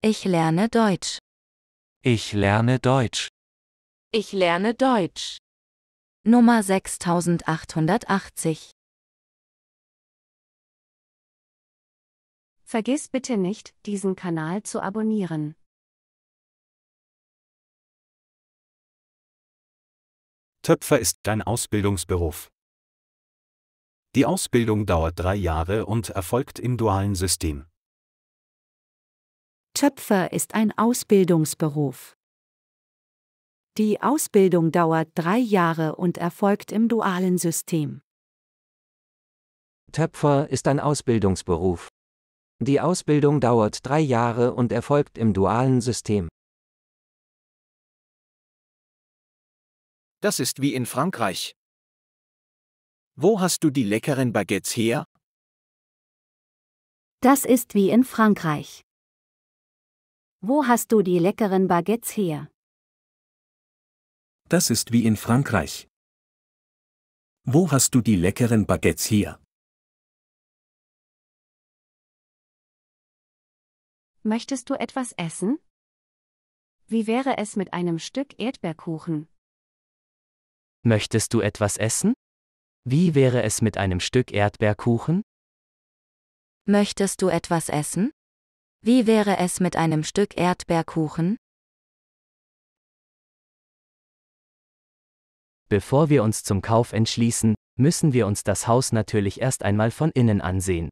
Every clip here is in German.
Ich lerne Deutsch. Ich lerne Deutsch. Ich lerne Deutsch. Nummer 6880. Vergiss bitte nicht, diesen Kanal zu abonnieren. Töpfer ist dein Ausbildungsberuf. Die Ausbildung dauert drei Jahre und erfolgt im dualen System. Töpfer ist ein Ausbildungsberuf. Die Ausbildung dauert drei Jahre und erfolgt im dualen System. Töpfer ist ein Ausbildungsberuf. Die Ausbildung dauert drei Jahre und erfolgt im dualen System. Das ist wie in Frankreich. Wo hast du die leckeren Baguettes her? Das ist wie in Frankreich. Wo hast du die leckeren Baguettes her? Das ist wie in Frankreich. Wo hast du die leckeren Baguettes her? Möchtest du etwas essen? Wie wäre es mit einem Stück Erdbeerkuchen? Möchtest du etwas essen? Wie wäre es mit einem Stück Erdbeerkuchen? Möchtest du etwas essen? Wie wäre es mit einem Stück Erdbeerkuchen? Bevor wir uns zum Kauf entschließen, müssen wir uns das Haus natürlich erst einmal von innen ansehen.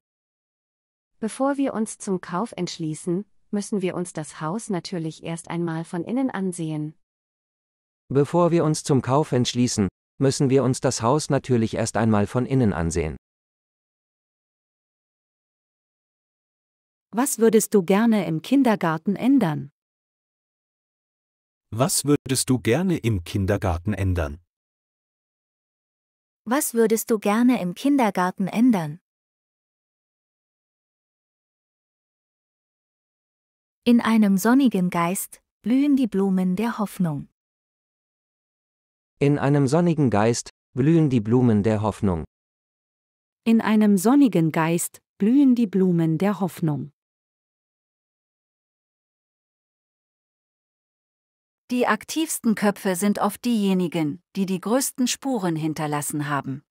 Bevor wir uns zum Kauf entschließen, müssen wir uns das Haus natürlich erst einmal von innen ansehen. Bevor wir uns zum Kauf entschließen, müssen wir uns das Haus natürlich erst einmal von innen ansehen. Was würdest du gerne im Kindergarten ändern? Was würdest du gerne im Kindergarten ändern? Was würdest du gerne im Kindergarten ändern? In einem sonnigen Geist blühen die Blumen der Hoffnung. In einem sonnigen Geist blühen die Blumen der Hoffnung. In einem sonnigen Geist blühen die Blumen der Hoffnung. Die aktivsten Köpfe sind oft diejenigen, die die größten Spuren hinterlassen haben.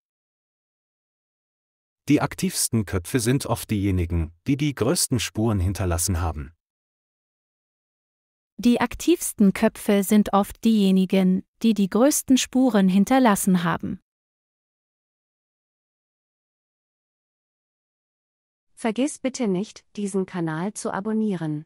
Die aktivsten Köpfe sind oft diejenigen, die die größten Spuren hinterlassen haben. Die aktivsten Köpfe sind oft diejenigen, die die größten Spuren hinterlassen haben. Vergiss bitte nicht, diesen Kanal zu abonnieren.